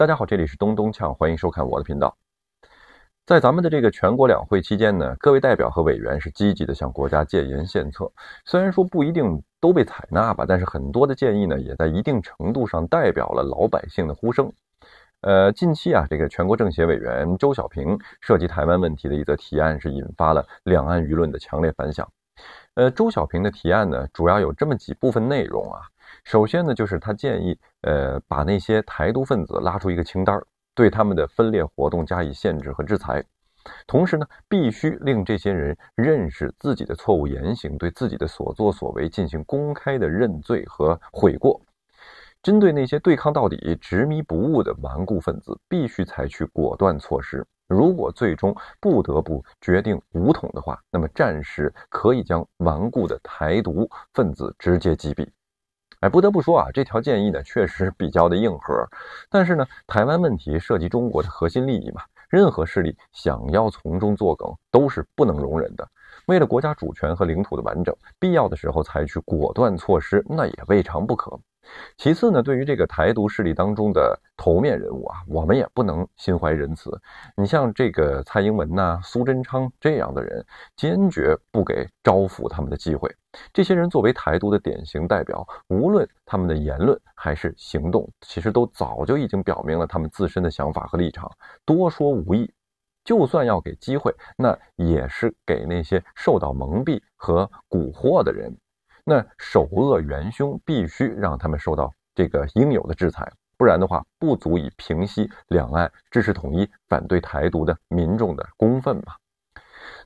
大家好，这里是东东锵，欢迎收看我的频道。在咱们的这个全国两会期间呢，各位代表和委员是积极的向国家建言献策，虽然说不一定都被采纳吧，但是很多的建议呢，也在一定程度上代表了老百姓的呼声。呃，近期啊，这个全国政协委员周小平涉及台湾问题的一则提案是引发了两岸舆论的强烈反响。呃，周小平的提案呢，主要有这么几部分内容啊。首先呢，就是他建议，呃，把那些台独分子拉出一个清单对他们的分裂活动加以限制和制裁。同时呢，必须令这些人认识自己的错误言行，对自己的所作所为进行公开的认罪和悔过。针对那些对抗到底、执迷不悟的顽固分子，必须采取果断措施。如果最终不得不决定武统的话，那么战时可以将顽固的台独分子直接击毙。哎，不得不说啊，这条建议呢确实比较的硬核。但是呢，台湾问题涉及中国的核心利益嘛，任何势力想要从中作梗都是不能容忍的。为了国家主权和领土的完整，必要的时候采取果断措施，那也未尝不可。其次呢，对于这个台独势力当中的头面人物啊，我们也不能心怀仁慈。你像这个蔡英文呐、苏贞昌这样的人，坚决不给招抚他们的机会。这些人作为台独的典型代表，无论他们的言论还是行动，其实都早就已经表明了他们自身的想法和立场，多说无益。就算要给机会，那也是给那些受到蒙蔽和蛊惑的人。那首恶元凶必须让他们受到这个应有的制裁，不然的话，不足以平息两岸支持统一、反对台独的民众的公愤吧。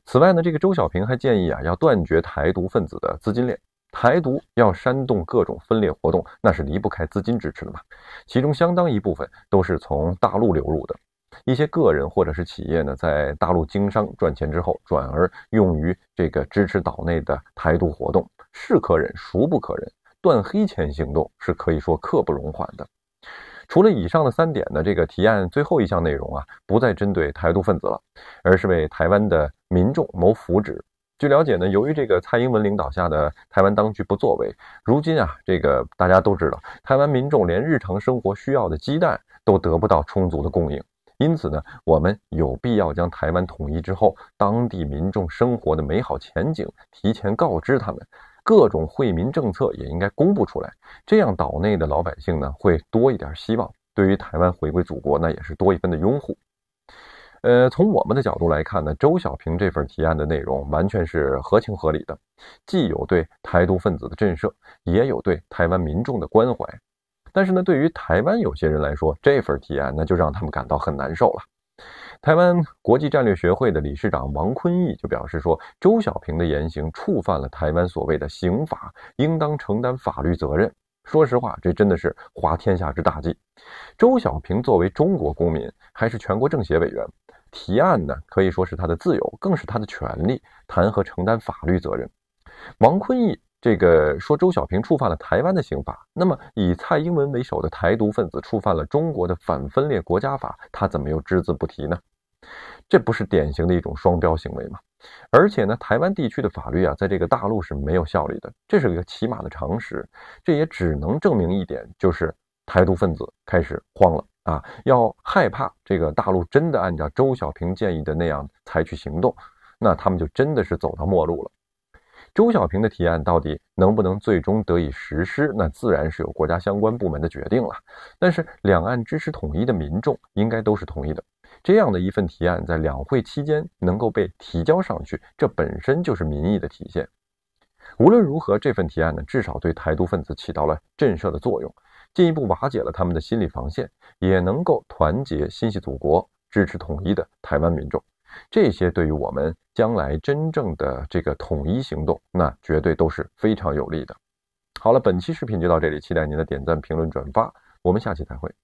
此外呢，这个周小平还建议啊，要断绝台独分子的资金链。台独要煽动各种分裂活动，那是离不开资金支持的嘛。其中相当一部分都是从大陆流入的。一些个人或者是企业呢，在大陆经商赚钱之后，转而用于这个支持岛内的台独活动，是可忍孰不可忍？断黑钱行动是可以说刻不容缓的。除了以上的三点呢，这个提案最后一项内容啊，不再针对台独分子了，而是为台湾的民众谋福祉。据了解呢，由于这个蔡英文领导下的台湾当局不作为，如今啊，这个大家都知道，台湾民众连日常生活需要的鸡蛋都得不到充足的供应。因此呢，我们有必要将台湾统一之后当地民众生活的美好前景提前告知他们，各种惠民政策也应该公布出来，这样岛内的老百姓呢会多一点希望，对于台湾回归祖国那也是多一分的拥护。呃，从我们的角度来看呢，周小平这份提案的内容完全是合情合理的，既有对台独分子的震慑，也有对台湾民众的关怀。但是呢，对于台湾有些人来说，这份提案那就让他们感到很难受了。台湾国际战略学会的理事长王坤义就表示说：“周小平的言行触犯了台湾所谓的刑法，应当承担法律责任。”说实话，这真的是滑天下之大稽。周小平作为中国公民，还是全国政协委员，提案呢可以说是他的自由，更是他的权利，谈何承担法律责任？王坤义。这个说周小平触犯了台湾的刑法，那么以蔡英文为首的台独分子触犯了中国的反分裂国家法，他怎么又只字不提呢？这不是典型的一种双标行为吗？而且呢，台湾地区的法律啊，在这个大陆是没有效力的，这是一个起码的常识。这也只能证明一点，就是台独分子开始慌了啊，要害怕这个大陆真的按照周小平建议的那样采取行动，那他们就真的是走到末路了。周小平的提案到底能不能最终得以实施？那自然是由国家相关部门的决定了。但是，两岸支持统一的民众应该都是同意的。这样的一份提案在两会期间能够被提交上去，这本身就是民意的体现。无论如何，这份提案呢，至少对台独分子起到了震慑的作用，进一步瓦解了他们的心理防线，也能够团结心系祖国、支持统一的台湾民众。这些对于我们将来真正的这个统一行动，那绝对都是非常有利的。好了，本期视频就到这里，期待您的点赞、评论、转发，我们下期再会。